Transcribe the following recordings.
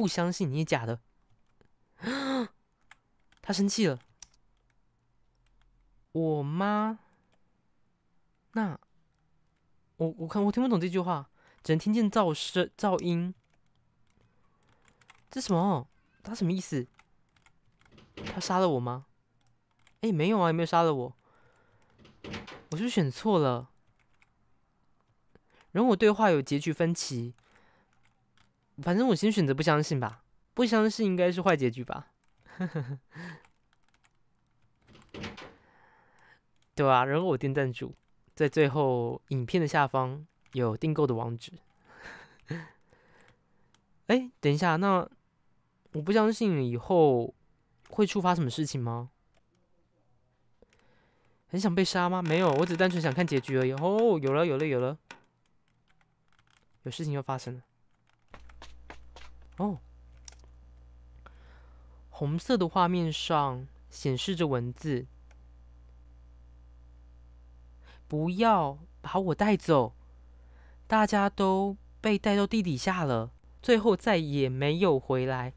不相信你假的，他生气了。我妈？那我我看我听不懂这句话，只能听见噪声噪音。这什么？他什么意思？他杀了我吗？哎，没有啊，没有杀了我。我是不是选错了？人我对话有结局分歧。反正我先选择不相信吧，不相信应该是坏结局吧。对啊，然后我点赞助，在最后影片的下方有订购的网址。哎，等一下，那我不相信以后会触发什么事情吗？很想被杀吗？没有，我只单纯想看结局而已。哦，有了，有了，有了，有事情又发生了。哦，红色的画面上显示着文字：“不要把我带走！”大家都被带到地底下了，最后再也没有回来。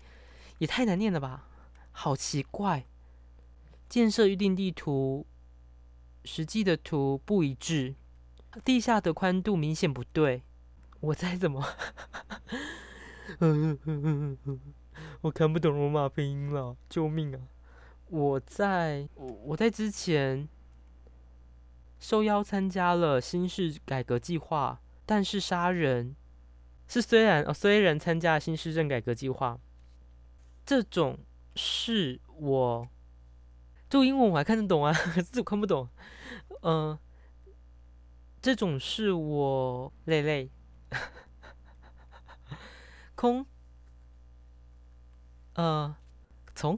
也太难念了吧！好奇怪，建设预定地图，实际的图不一致，地下的宽度明显不对。我再怎么……嗯嗯嗯嗯嗯，我看不懂罗马拼音了，救命啊！我在我我在之前受邀参加了新市改革计划，但是杀人是虽然哦虽然参加新市政改革计划，这种是我就英文我还看得懂啊，这种看不懂。嗯，这种是我累累。空，呃，从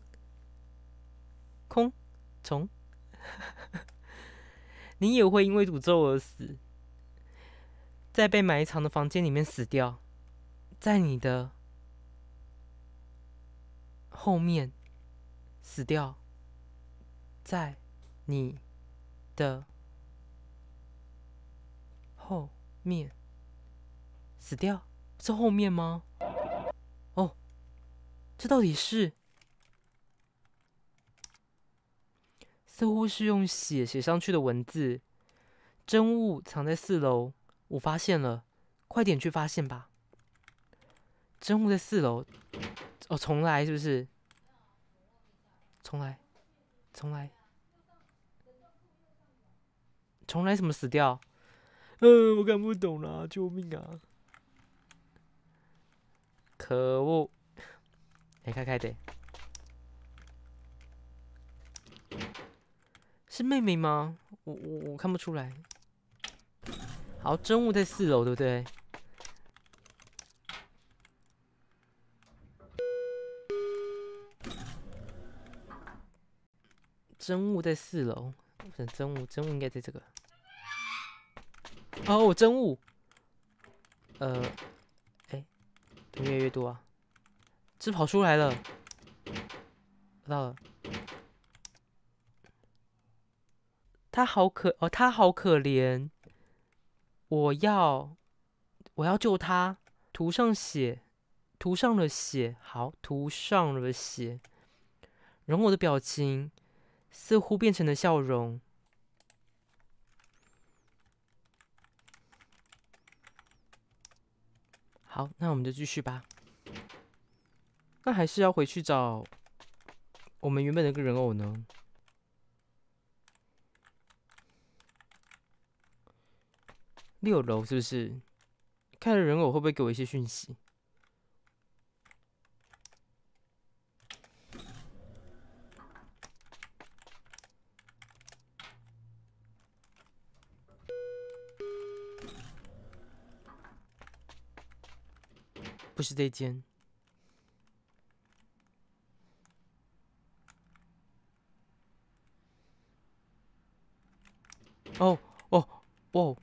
空从，你也会因为诅咒而死，在被埋藏的房间里面死掉，在你的后面死掉，在你的后面死掉。这后面吗？哦，这到底是？似乎是用写写上去的文字。真物藏在四楼，我发现了，快点去发现吧。真物在四楼，哦，重来是不是？重来，重来，重来，怎么死掉？嗯，我看不懂了，救命啊！可恶！来开开的，是妹妹吗？我我我看不出来。好，真物在四楼，对不对？真物在四楼，不是真物，真物应该在这个。哦，真物，呃。越越多啊！这跑出来了，知道了。他好可哦，他好可怜。我要，我要救他。涂上血，涂上了血，好，涂上了血。然后我的表情似乎变成了笑容。好，那我们就继续吧。那还是要回去找我们原本那个人偶呢？六楼是不是？看人偶会不会给我一些讯息？不是这间。哦哦，哇，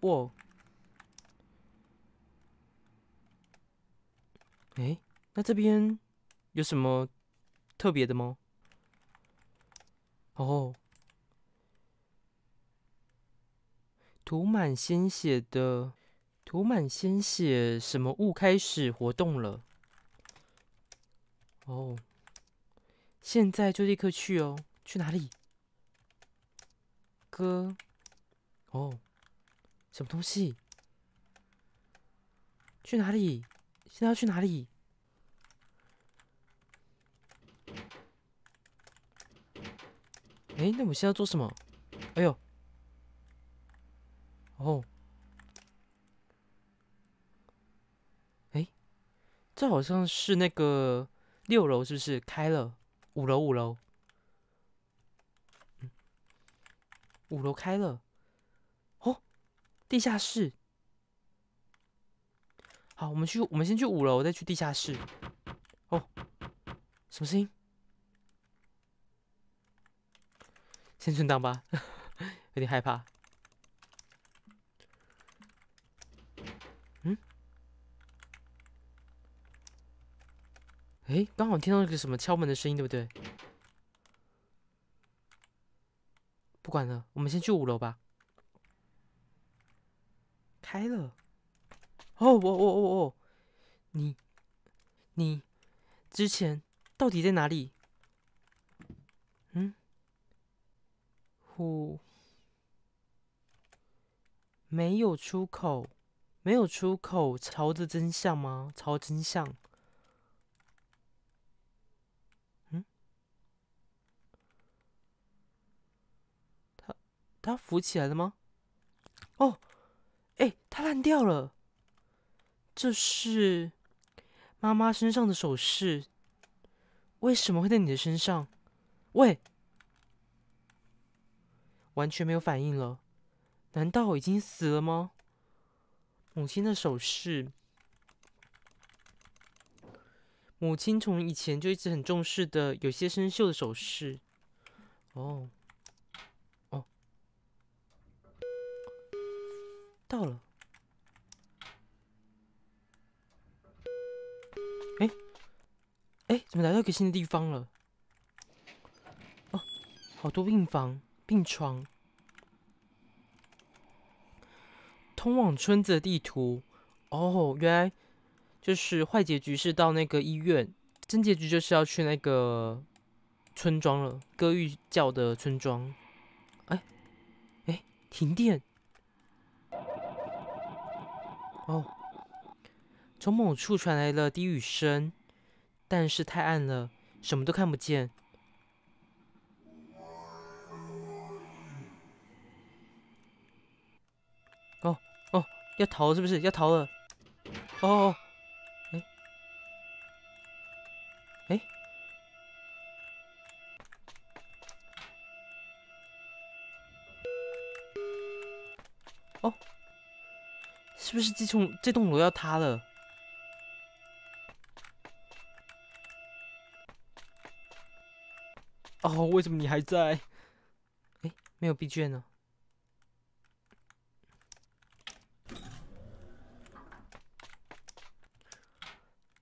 哇！哎，那这边有什么特别的吗？哦，涂满鲜血的。涂满鲜血，什么物开始活动了？哦，现在就立刻去哦，去哪里？哥，哦，什么东西？去哪里？现在要去哪里？哎，那我现在做什么？哎呦，哦。这好像是那个六楼，是不是开了？五楼，五楼，五楼开了，哦，地下室。好，我们去，我们先去五楼，再去地下室。哦，什么声音？先存当吧，有点害怕。哎，刚好听到一个什么敲门的声音，对不对？不管了，我们先去五楼吧。开了，哦，我我我我，你你之前到底在哪里？嗯，呼，没有出口，没有出口，朝着真相吗？朝真相。它浮起来了吗？哦，哎，它烂掉了。这是妈妈身上的首饰，为什么会在你的身上？喂，完全没有反应了。难道已经死了吗？母亲的首饰，母亲从以前就一直很重视的，有些生锈的首饰。哦。到了，哎哎，怎么来到一个新的地方了？哦，好多病房、病床，通往村子的地图。哦，原来就是坏结局是到那个医院，真结局就是要去那个村庄了，歌玉教的村庄。哎哎，停电。哦，从某处传来了低语声，但是太暗了，什么都看不见。哦哦，要逃是不是？要逃了。哦哦，哎哎，哦。是不是这栋这栋楼要塌了？哦，为什么你还在？哎，没有 B 卷呢？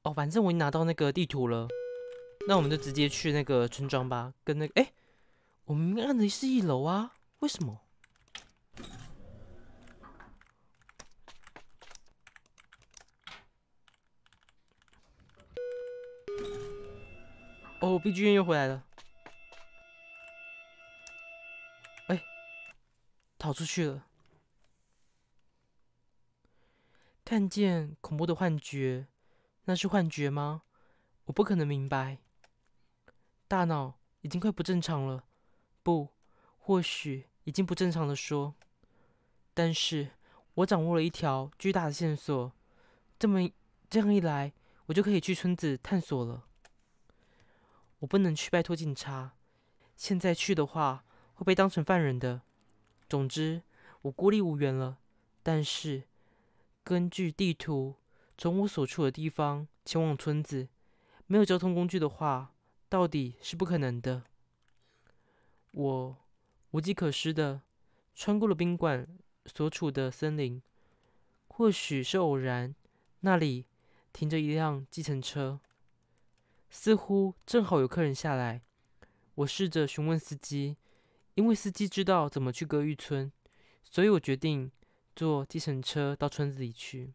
哦，反正我已经拿到那个地图了，那我们就直接去那个村庄吧。跟那个，哎，我们按的是一楼啊？为什么？哦，B G 院又回来了。哎，逃出去了。看见恐怖的幻觉，那是幻觉吗？我不可能明白。大脑已经快不正常了，不，或许已经不正常的说。但是，我掌握了一条巨大的线索，这么这样一来，我就可以去村子探索了。我不能去拜托警察，现在去的话会被当成犯人的。总之，我孤立无援了。但是，根据地图，从我所处的地方前往村子，没有交通工具的话，到底是不可能的。我无计可施的穿过了宾馆所处的森林，或许是偶然，那里停着一辆计程车。似乎正好有客人下来，我试着询问司机，因为司机知道怎么去歌玉村，所以我决定坐计程车到村子里去。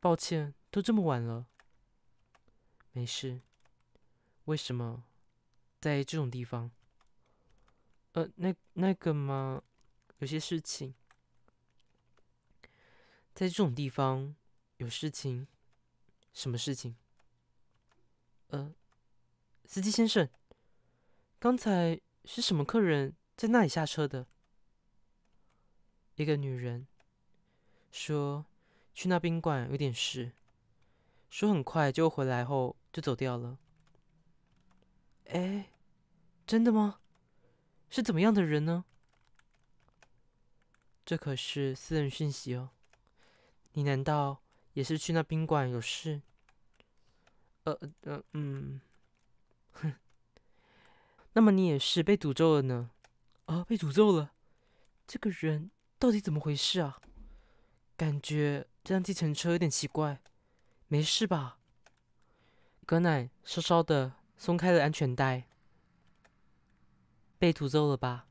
抱歉，都这么晚了。没事。为什么？在这种地方？呃，那那个吗？有些事情。在这种地方有事情。什么事情？呃，司机先生，刚才是什么客人在那里下车的？一个女人说去那宾馆有点事，说很快就回来后就走掉了。哎，真的吗？是怎么样的人呢？这可是私人讯息哦，你难道？也是去那宾馆有事。呃呃嗯，哼。那么你也是被诅咒了呢？啊，被诅咒了？这个人到底怎么回事啊？感觉这辆计程车有点奇怪。没事吧？格奶稍稍的松开了安全带。被诅咒了吧？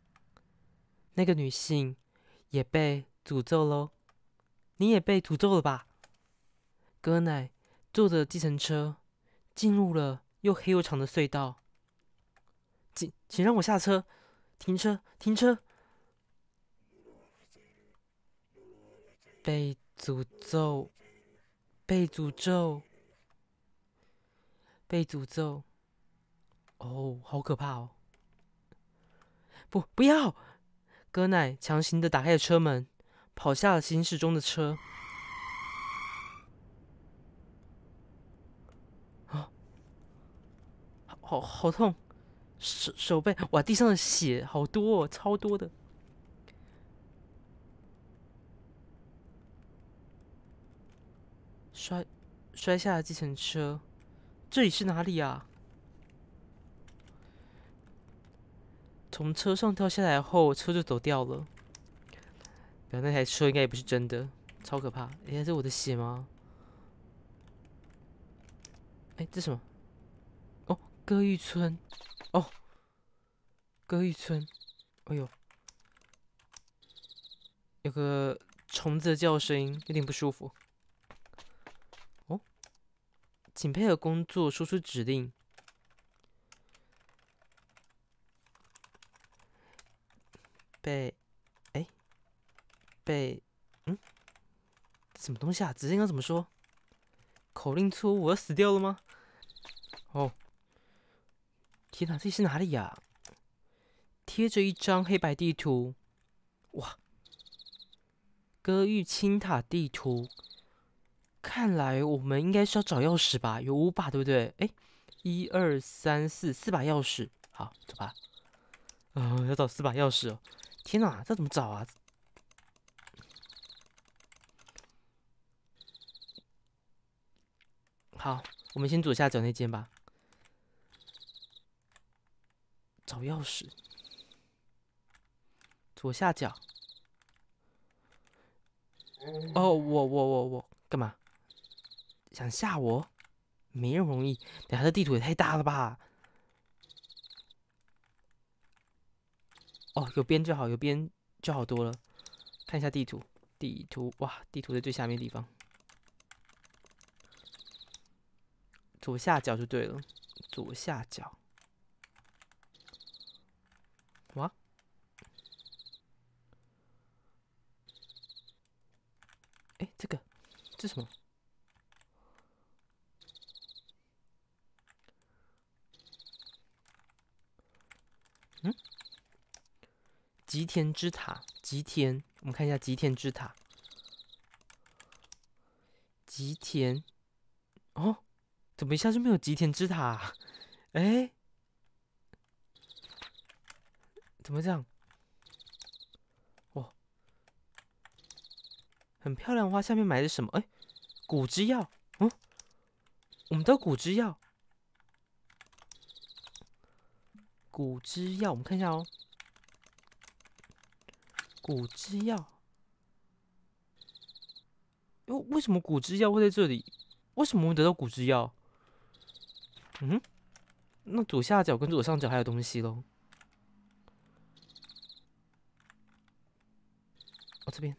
那个女性也被诅咒喽。你也被诅咒了吧？哥奶坐着计程车进入了又黑又长的隧道。请请让我下车，停车停车！被诅咒，被诅咒，被诅咒！哦，好可怕哦！不不要！哥奶强行的打开了车门，跑下了行驶中的车。好好痛，手手背哇！地上的血好多哦，超多的。摔摔下计程车，这里是哪里啊？从车上跳下来后，车就走掉了。表那台车应该也不是真的，超可怕！哎，这是我的血吗？哎，这什么？歌玉村，哦，歌玉村，哎呦，有个虫子的叫声，有点不舒服。哦，请配合工作，说出指令。被，哎，被，嗯，什么东西啊？指令要怎么说？口令错误，我要死掉了吗？哦。天哪，这是哪里呀？贴着一张黑白地图，哇！歌玉青塔地图，看来我们应该是要找钥匙吧？有五把，对不对？哎，一二三四，四把钥匙，好，走吧。啊，要找四把钥匙，天哪，这怎么找啊？好，我们先左下角那间吧。找钥匙，左下角。哦，我我我我干嘛？想吓我？没人容易。等下这地图也太大了吧？哦，有边就好，有边就好多了。看一下地图，地图哇，地图的最下面地方，左下角就对了，左下角。这什么？嗯？吉田之塔，吉田，我们看一下吉田之塔。吉田，哦，怎么一下就没有吉田之塔？哎，怎么这样？很漂亮的花，下面埋的什么？哎，骨之药，嗯，我们的古骨之药，骨之药，我们看一下哦，骨之药，为为什么骨之药会在这里？为什么会得到骨之药？嗯，那左下角跟左上角还有东西喽，我这边。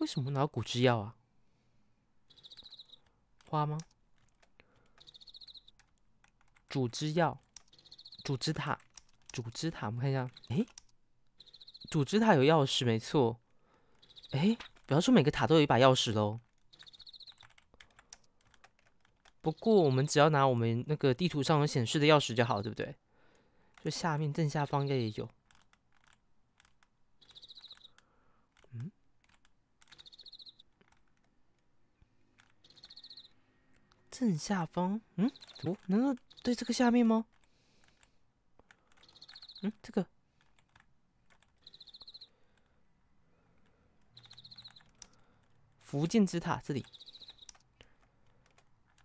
为什么拿骨之钥啊？花吗？组织钥，组织塔，组织塔，我们看一下。诶，组织塔有钥匙，没错。诶，不要说每个塔都有一把钥匙喽。不过我们只要拿我们那个地图上有显示的钥匙就好，对不对？就下面正下方应该也有。正下方，嗯，怎么？难道对这个下面吗？嗯，这个福建之塔这里，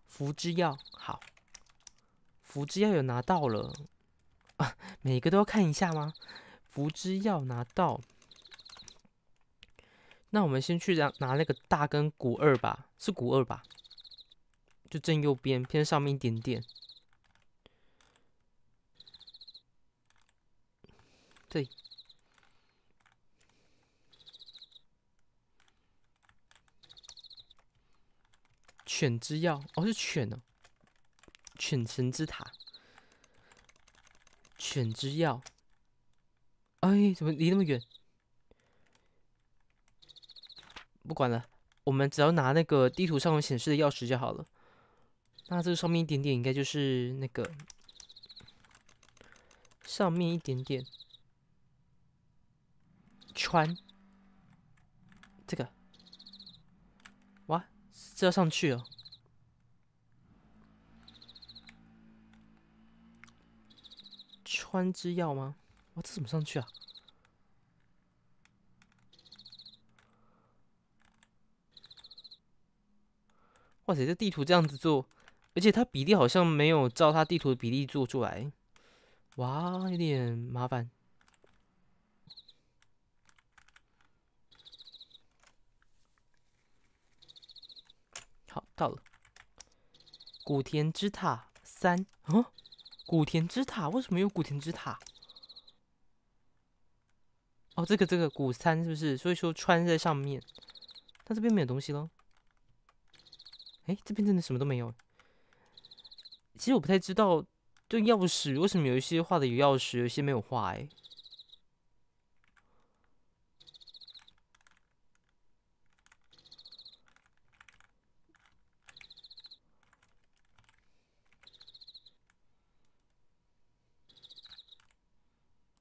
福之药好，福之药有拿到了啊！每个都要看一下吗？福之药拿到，那我们先去拿拿那个大跟古二吧，是古二吧？就正右边，偏上面一点点。对，犬之药哦，是犬哦，犬神之塔，犬之药。哎，怎么离那么远？不管了，我们只要拿那个地图上面显示的钥匙就好了。那这个上面一点点，应该就是那个上面一点点穿这个哇，这要上去了？穿之药吗？哇，这怎么上去啊？哇塞，这地图这样子做。而且它比例好像没有照他地图的比例做出来，哇，有点麻烦。好，到了。古田之塔三，哦，古田之塔，为什么有古田之塔？哦，这个这个古三是不是？所以说穿在上面，但这边没有东西喽。哎，这边真的什么都没有。其实我不太知道，这钥匙为什么有一些画的有钥匙，有些没有画？哎，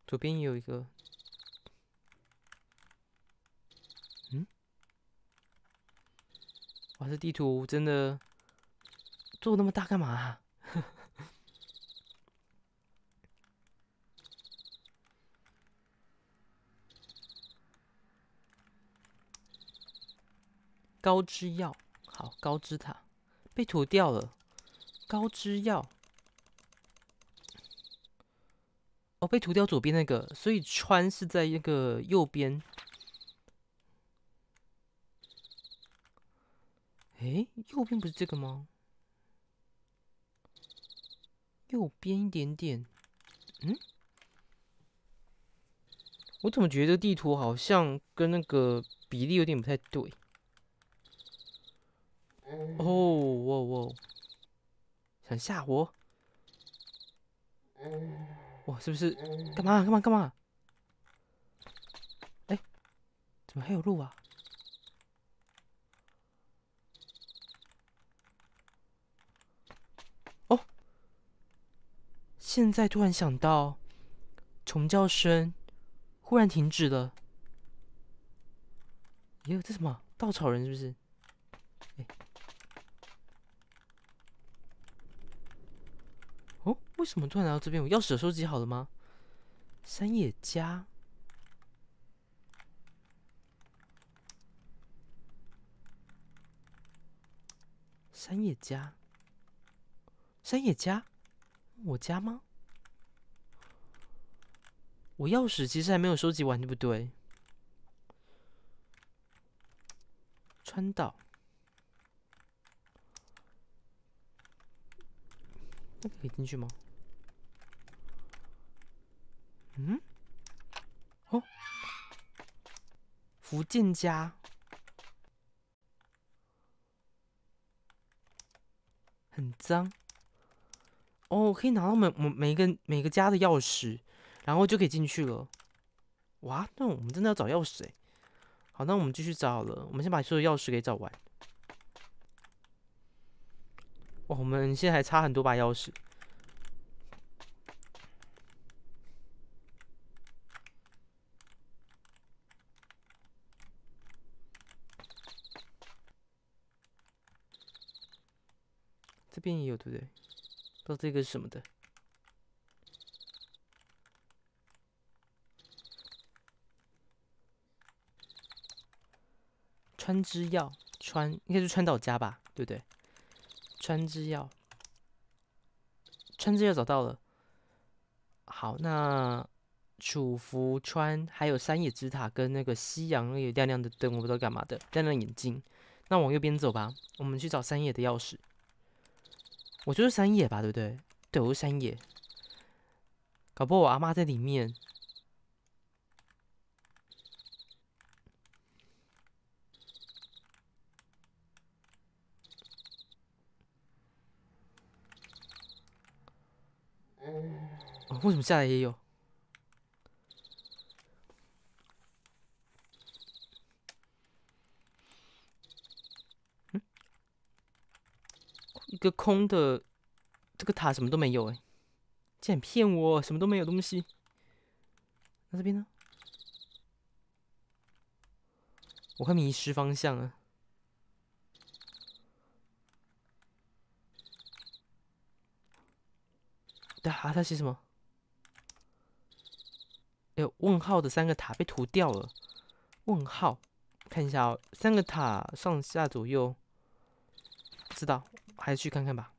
左边也有一个，嗯，哇，这地图真的做那么大干嘛？高枝药，好，高枝塔被涂掉了。高枝药，哦，被涂掉左边那个，所以川是在那个右边。哎，右边不是这个吗？右边一点点。嗯，我怎么觉得地图好像跟那个比例有点不太对？哦，哇哇！想吓我？哇，是不是？干嘛？干嘛？干嘛？哎，怎么还有路啊？哦，现在突然想到，虫叫声忽然停止了。哟，这什么？稻草人是不是？为什么突然来到这边？我钥匙收集好了吗？山野家，山野家，山野家，我家吗？我钥匙其实还没有收集完，对不对？川岛，可以进去吗？嗯，哦，福建家很脏哦，可以拿到每每每个每个家的钥匙，然后就可以进去了。哇，那我们真的要找钥匙哎。好，那我们继续找了。我们先把所有钥匙给找完。哇，我们现在还差很多把钥匙。边也有，对不对？不知道这个是什么的。川之药，川应该是川岛家吧，对不对？川之药，川之药找到了。好，那楚福川还有山野之塔跟那个夕阳，也亮亮的灯，我不知道干嘛的，亮亮眼睛。那往右边走吧，我们去找山野的钥匙。我就是山野吧，对不对？对，我是山野。搞不好我阿妈在里面。为什么下来也有？个空的，这个塔什么都没有哎！竟然骗我，什么都没有东西。那这边呢？我会迷失方向啊！对啊，他是什么？哎，呦，问号的三个塔被涂掉了。问号，看一下哦，三个塔上下左右，知道。还是去看看吧。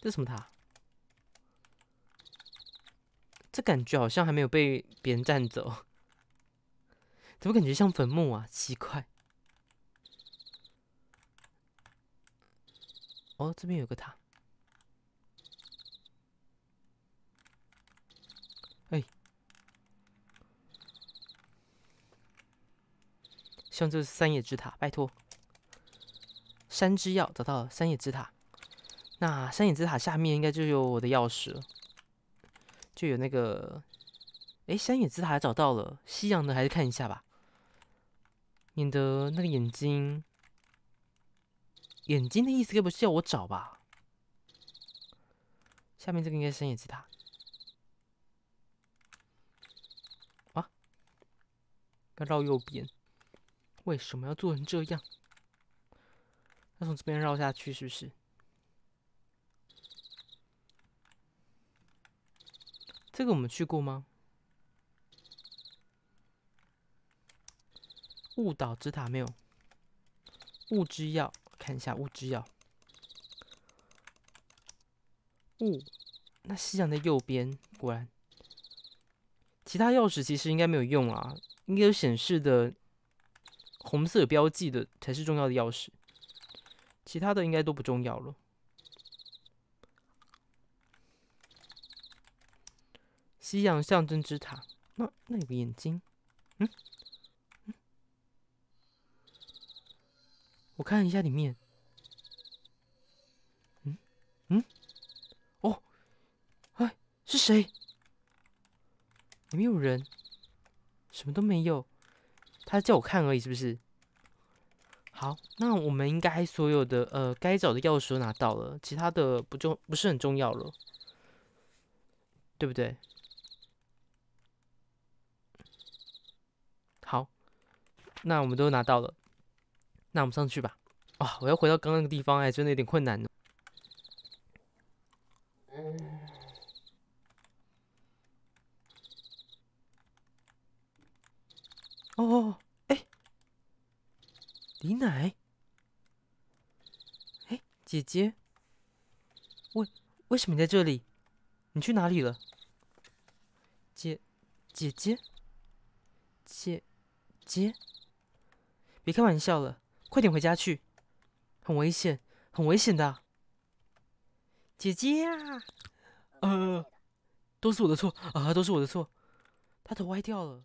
这什么塔？这感觉好像还没有被别人占走，怎么感觉像坟墓啊？奇怪。哦，这边有个塔。哎，像这是三叶之塔，拜托。山之钥找到了，山野之塔。那山野之塔下面应该就有我的钥匙，了，就有那个。哎，山野之塔找到了，夕阳呢？还是看一下吧，免得那个眼睛。眼睛的意思该不是叫我找吧？下面这个应该山野之塔。啊，要绕右边？为什么要做成这样？那从这边绕下去，是不是？这个我们去过吗？雾岛之塔没有。雾之药看一下雾之药，雾，那夕阳的右边，果然。其他钥匙其实应该没有用啊，应该有显示的红色标记的才是重要的钥匙。其他的应该都不重要了。夕阳象征之塔，那那有个眼睛，嗯嗯，我看一下里面，嗯嗯，哦，哎，是谁？里面有人，什么都没有，他叫我看而已，是不是？好，那我们应该所有的呃该找的钥匙都拿到了，其他的不重不是很重要了，对不对？好，那我们都拿到了，那我们上去吧。啊，我要回到刚刚那个地方，哎，真的有点困难呢。哦。李奶，哎，姐姐，为为什么你在这里？你去哪里了？姐，姐姐，姐，姐，别开玩笑了，快点回家去，很危险，很危险的。姐姐啊，呃，都是我的错啊，都是我的错，他头歪掉了。